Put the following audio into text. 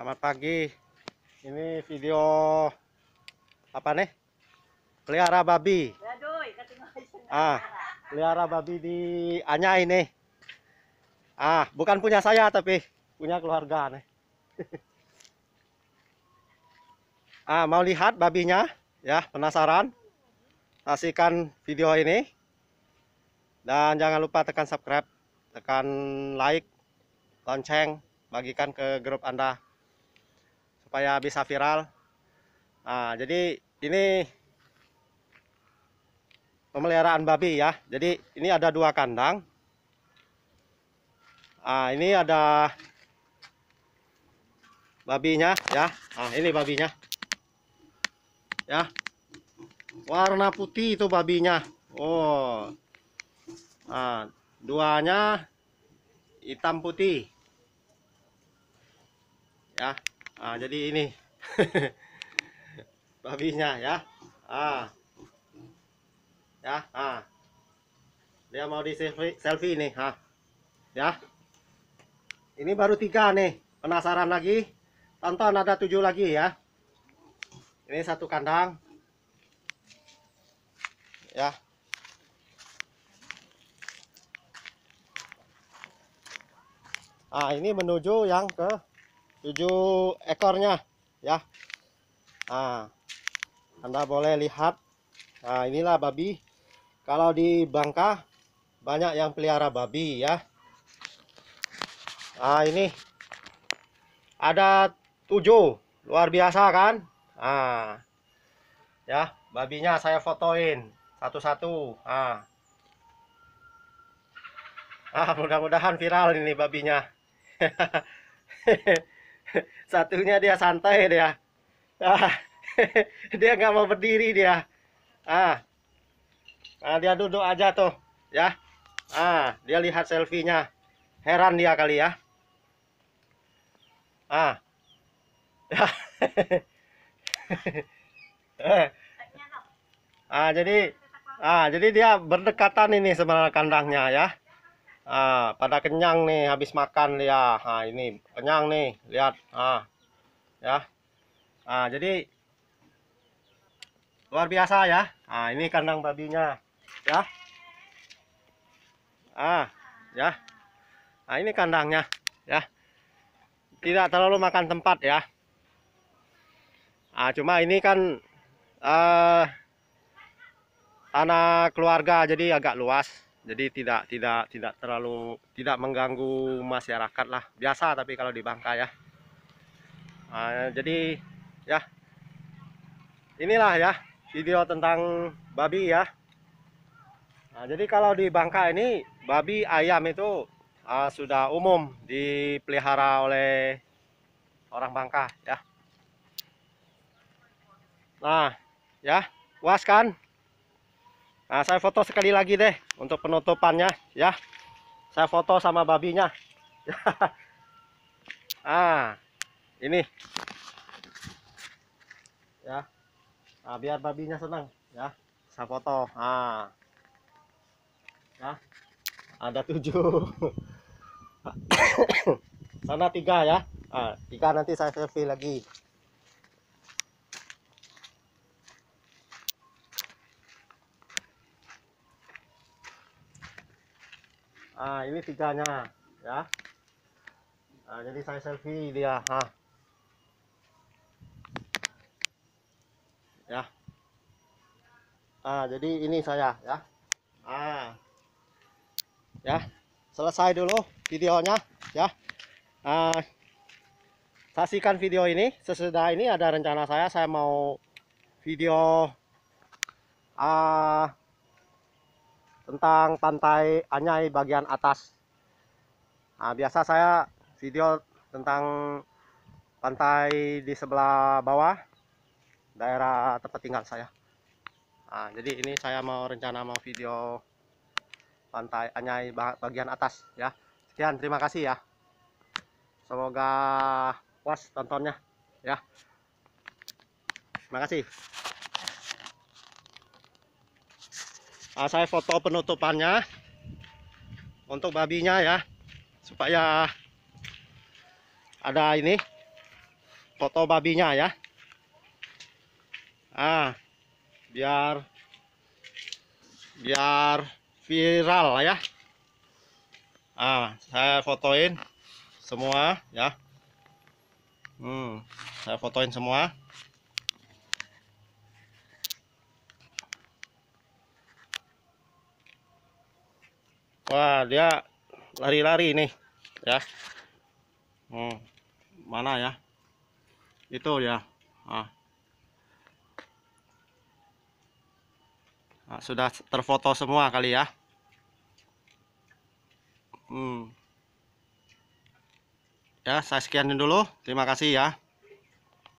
Selamat pagi. Ini video apa nih? Pelihara babi. Ah, pelihara babi di Anya ini. Ah, bukan punya saya tapi punya keluarga nih. ah, mau lihat babinya? Ya, penasaran? Saksikan video ini. Dan jangan lupa tekan subscribe, tekan like, lonceng, bagikan ke grup Anda supaya bisa viral nah, jadi ini pemeliharaan babi ya jadi ini ada dua kandang nah, ini ada babinya ya nah, ini babinya ya warna putih itu babinya oh nah, duanya hitam putih ya ah jadi ini babinya ya ah ya ah dia mau di selfie, selfie nih ah ya ini baru tiga nih penasaran lagi tonton ada tujuh lagi ya ini satu kandang ya ah ini menuju yang ke tujuh ekornya ya nah anda boleh lihat nah inilah babi kalau di Bangka banyak yang pelihara babi ya nah ini ada tujuh luar biasa kan nah ya babinya saya fotoin satu-satu ah ah mudah-mudahan viral ini babinya satunya dia santai dia ah, dia nggak mau berdiri dia ah nah, dia duduk aja tuh ya ah dia lihat selfie heran dia kali ya ah eh. ah jadi ah jadi dia berdekatan ini sebenarnya kandangnya ya ah pada kenyang nih habis makan ya ah ini kenyang nih lihat ah ya ah jadi luar biasa ya ah ini kandang babinya ya ah ya ah ini kandangnya ya tidak terlalu makan tempat ya ah cuma ini kan eh uh, tanah keluarga jadi agak luas jadi tidak tidak tidak terlalu tidak mengganggu masyarakat lah biasa tapi kalau di Bangka ya nah, jadi ya inilah ya video tentang babi ya nah, jadi kalau di Bangka ini babi ayam itu uh, sudah umum dipelihara oleh orang Bangka ya nah ya puas kan Nah, saya foto sekali lagi deh untuk penutupannya ya. Saya foto sama babinya. ah, ini. Ya. Nah, biar babinya senang ya. Saya foto. Ah. Ya. Ada tujuh. Sana tiga ya. Ah, tiga nanti saya selfie lagi. ah ini tiganya ya nah, jadi saya selfie dia ha ya ah jadi ini saya ya ah ya selesai dulu videonya ya ah saksikan video ini sesudah ini ada rencana saya saya mau video ah tentang pantai Anyai bagian atas. Nah, biasa saya video tentang pantai di sebelah bawah daerah tempat tinggal saya. Nah, jadi ini saya mau rencana mau video pantai Anyai bagian atas ya. Sekian terima kasih ya. Semoga puas tontonnya ya. Terima kasih. Nah, saya foto penutupannya untuk babinya ya supaya ada ini foto babinya ya ah biar biar viral ya ah saya fotoin semua ya hmm saya fotoin semua wah dia lari-lari nih ya hmm, mana ya itu ya nah. Nah, sudah terfoto semua kali ya hmm. ya saya sekian dulu terima kasih ya